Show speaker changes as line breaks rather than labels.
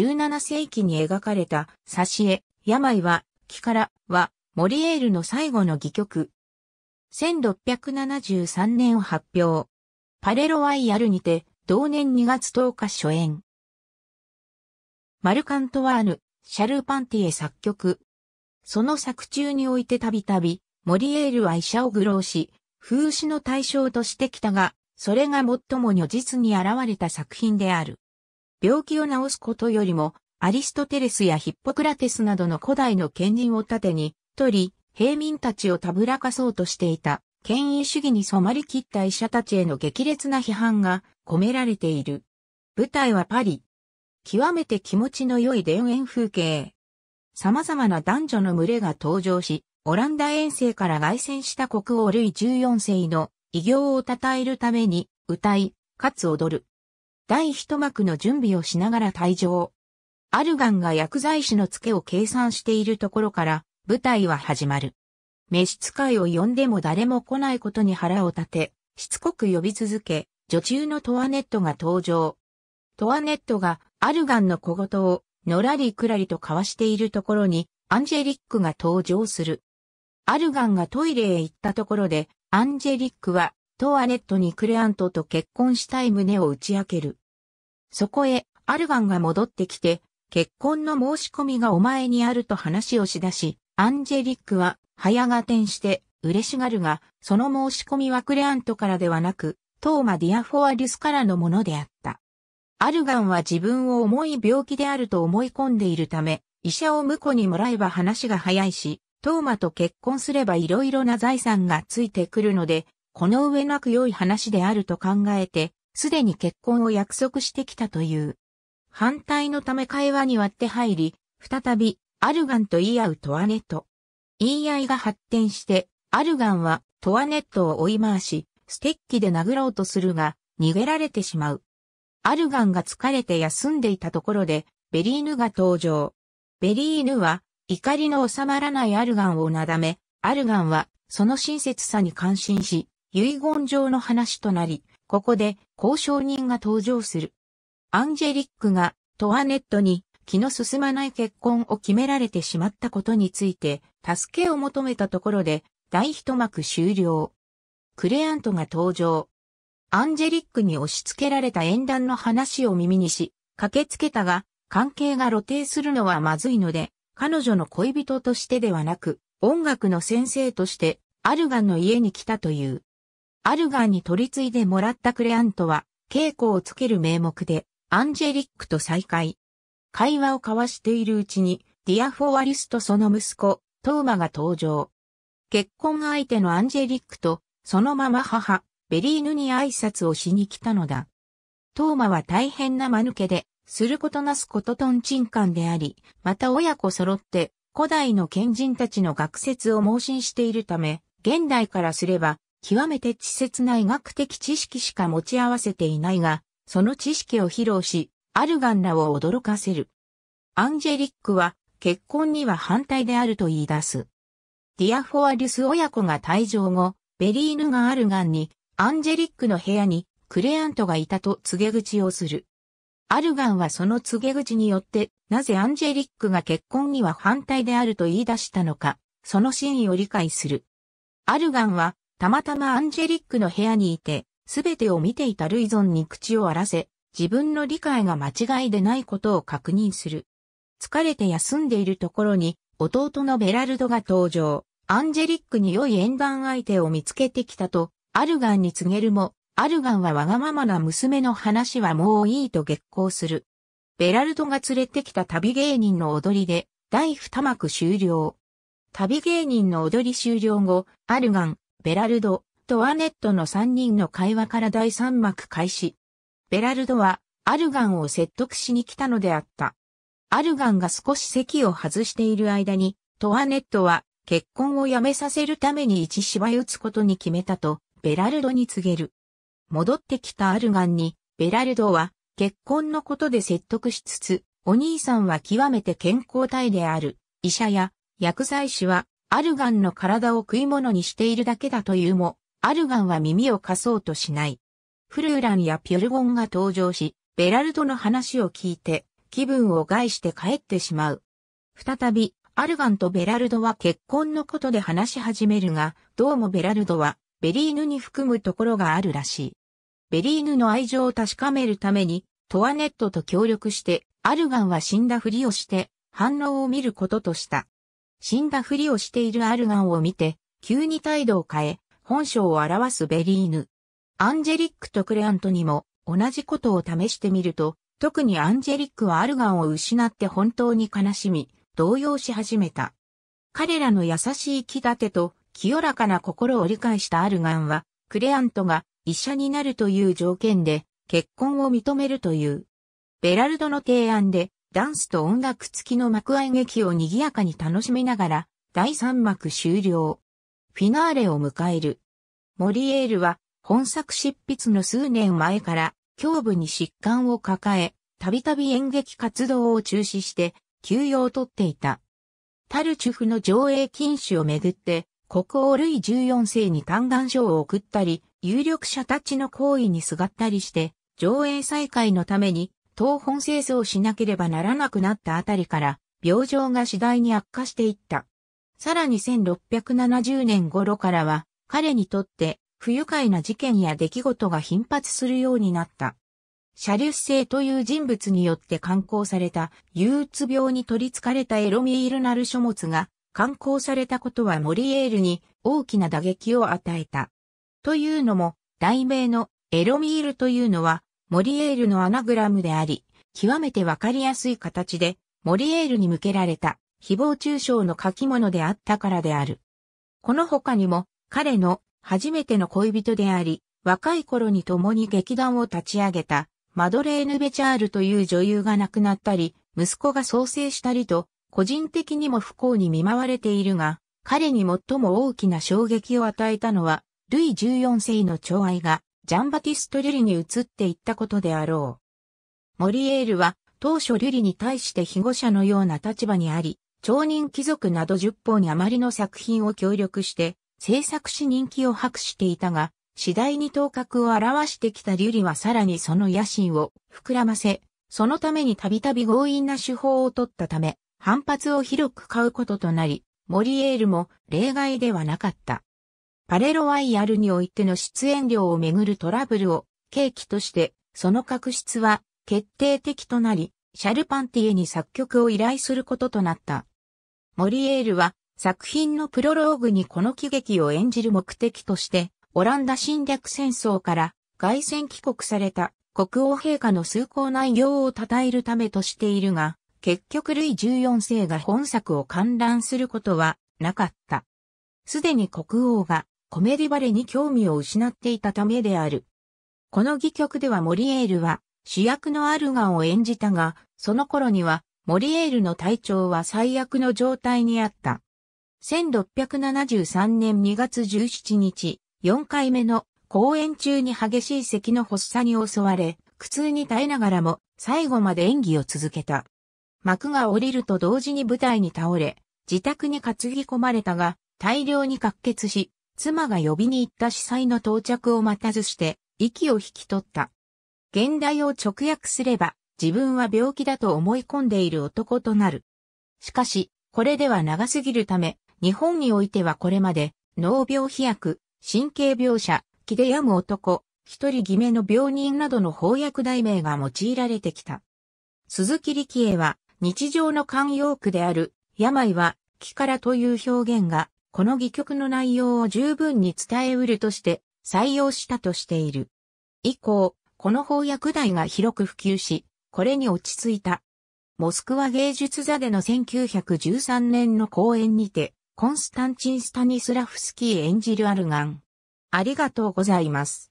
17世紀に描かれた、挿絵、病は、木からは、モリエールの最後の戯曲。1673年発表。パレロワイヤルにて、同年2月10日初演。マルカントワーヌ、シャルパンティエ作曲。その作中においてたびたび、モリエールは医者を愚弄し、風刺の対象としてきたが、それが最も如実に現れた作品である。病気を治すことよりも、アリストテレスやヒッポクラテスなどの古代の賢人を盾に、取り、平民たちをたぶらかそうとしていた、権威主義に染まりきった医者たちへの激烈な批判が込められている。舞台はパリ。極めて気持ちの良い田園風景。様々な男女の群れが登場し、オランダ遠征から凱旋した国王ルイ14世の偉業を称えるために歌い、かつ踊る。第一幕の準備をしながら退場。アルガンが薬剤師の付けを計算しているところから、舞台は始まる。召使いを呼んでも誰も来ないことに腹を立て、しつこく呼び続け、女中のトワネットが登場。トワネットがアルガンの小言をのらりくらりと交わしているところにアンジェリックが登場する。アルガンがトイレへ行ったところでアンジェリックはトーアネット・にクレアントと結婚したい旨を打ち明ける。そこへ、アルガンが戻ってきて、結婚の申し込みがお前にあると話をしだし、アンジェリックは、早が転して、嬉しがるが、その申し込みはクレアントからではなく、トーマ・ディアフォアリュスからのものであった。アルガンは自分を重い病気であると思い込んでいるため、医者を婿にもらえば話が早いし、トーマと結婚すれば色々な財産がついてくるので、この上なく良い話であると考えて、すでに結婚を約束してきたという。反対のため会話に割って入り、再び、アルガンと言い合うトアネット。言い合いが発展して、アルガンはトアネットを追い回し、ステッキで殴ろうとするが、逃げられてしまう。アルガンが疲れて休んでいたところで、ベリーヌが登場。ベリーヌは、怒りの収まらないアルガンをなだめ、アルガンは、その親切さに感心し、遺言状の話となり、ここで交渉人が登場する。アンジェリックがトワネットに気の進まない結婚を決められてしまったことについて助けを求めたところで大一幕終了。クレアントが登場。アンジェリックに押し付けられた縁談の話を耳にし、駆けつけたが、関係が露呈するのはまずいので、彼女の恋人としてではなく、音楽の先生として、アルガンの家に来たという。アルガーに取り継いでもらったクレアントは、稽古をつける名目で、アンジェリックと再会。会話を交わしているうちに、ディアフォアリスとその息子、トーマが登場。結婚相手のアンジェリックと、そのまま母、ベリーヌに挨拶をしに来たのだ。トーマは大変な間抜けで、することなすこととんちんかんであり、また親子揃って、古代の賢人たちの学説を盲信しているため、現代からすれば、極めて稚拙な医学的知識しか持ち合わせていないが、その知識を披露し、アルガンらを驚かせる。アンジェリックは結婚には反対であると言い出す。ディアフォアリュス親子が退場後、ベリーヌがアルガンに、アンジェリックの部屋にクレアントがいたと告げ口をする。アルガンはその告げ口によって、なぜアンジェリックが結婚には反対であると言い出したのか、その真意を理解する。アルガンはたまたまアンジェリックの部屋にいて、すべてを見ていたルイゾンに口を荒らせ、自分の理解が間違いでないことを確認する。疲れて休んでいるところに、弟のベラルドが登場。アンジェリックに良い縁談相手を見つけてきたと、アルガンに告げるも、アルガンはわがままな娘の話はもういいと激高する。ベラルドが連れてきた旅芸人の踊りで、第二幕終了。旅芸人の踊り終了後、アルガン、ベラルド、とアネットの3人の会話から第3幕開始。ベラルドは、アルガンを説得しに来たのであった。アルガンが少し席を外している間に、トワネットは、結婚をやめさせるために一芝居打つことに決めたと、ベラルドに告げる。戻ってきたアルガンに、ベラルドは、結婚のことで説得しつつ、お兄さんは極めて健康体である、医者や、薬剤師は、アルガンの体を食い物にしているだけだというも、アルガンは耳を貸そうとしない。フルーランやピュルゴンが登場し、ベラルドの話を聞いて、気分を害して帰ってしまう。再び、アルガンとベラルドは結婚のことで話し始めるが、どうもベラルドは、ベリーヌに含むところがあるらしい。ベリーヌの愛情を確かめるために、トワネットと協力して、アルガンは死んだふりをして、反応を見ることとした。死んだふりをしているアルガンを見て、急に態度を変え、本性を表すベリーヌ。アンジェリックとクレアントにも同じことを試してみると、特にアンジェリックはアルガンを失って本当に悲しみ、動揺し始めた。彼らの優しい気立てと清らかな心を理解したアルガンは、クレアントが医者になるという条件で結婚を認めるという。ベラルドの提案でダンスと音楽付きの幕愛劇を賑やかに楽しみながら、第3幕終了。フィナーレを迎える。モリエールは、本作執筆の数年前から、胸部に疾患を抱え、たびたび演劇活動を中止して、休養を取っていた。タルチュフの上映禁止をめぐって、国王ルイ14世に嘆願書を送ったり、有力者たちの行為にすがったりして、上映再開のために東本清掃しなければならなくなったあたりから、病状が次第に悪化していった。さらに1670年頃からは、彼にとって不愉快な事件や出来事が頻発するようになった。シャリュッセイという人物によって刊行された憂鬱病に取り憑かれたエロミールなる書物が刊行されたことはモリエールに大きな打撃を与えた。というのも、題名のエロミールというのはモリエールのアナグラムであり、極めてわかりやすい形で、モリエールに向けられた、誹謗中傷の書き物であったからである。この他にも、彼の初めての恋人であり、若い頃に共に劇団を立ち上げた、マドレーヌ・ベチャールという女優が亡くなったり、息子が創生したりと、個人的にも不幸に見舞われているが、彼に最も大きな衝撃を与えたのは、ルイ14世の寵愛がジャンバティスト・リュリに移っていったことであろう。モリエールは当初リュリに対して被護者のような立場にあり、町人貴族など10に余りの作品を協力して制作し人気を博していたが、次第に頭角を現してきたリュリはさらにその野心を膨らませ、そのためにたびたび強引な手法を取ったため、反発を広く買うこととなり、モリエールも例外ではなかった。パレロワイヤルにおいての出演料をめぐるトラブルを契機として、その確執は決定的となり、シャルパンティエに作曲を依頼することとなった。モリエールは作品のプロローグにこの喜劇を演じる目的として、オランダ侵略戦争から外戦帰国された国王陛下の崇高内容を称えるためとしているが、結局ルイ14世が本作を観覧することはなかった。すでに国王がコメディバレに興味を失っていたためである。この戯曲ではモリエールは主役のアルガンを演じたが、その頃にはモリエールの体調は最悪の状態にあった。1673年2月17日、4回目の公演中に激しい咳の発作に襲われ、苦痛に耐えながらも最後まで演技を続けた。幕が降りると同時に舞台に倒れ、自宅に担ぎ込まれたが、大量に滑血し、妻が呼びに行った司祭の到着を待たずして、息を引き取った。現代を直訳すれば、自分は病気だと思い込んでいる男となる。しかし、これでは長すぎるため、日本においてはこれまで、脳病飛躍、神経病者、気で病む男、一人決めの病人などの翻訳題名が用いられてきた。鈴木力恵は、日常の慣用句である、病は、気からという表現が、この戯曲の内容を十分に伝えうるとして採用したとしている。以降、この翻訳台が広く普及し、これに落ち着いた。モスクワ芸術座での1913年の公演にて、コンスタンチン・スタニスラフスキー演じるアルガン。ありがとうございます。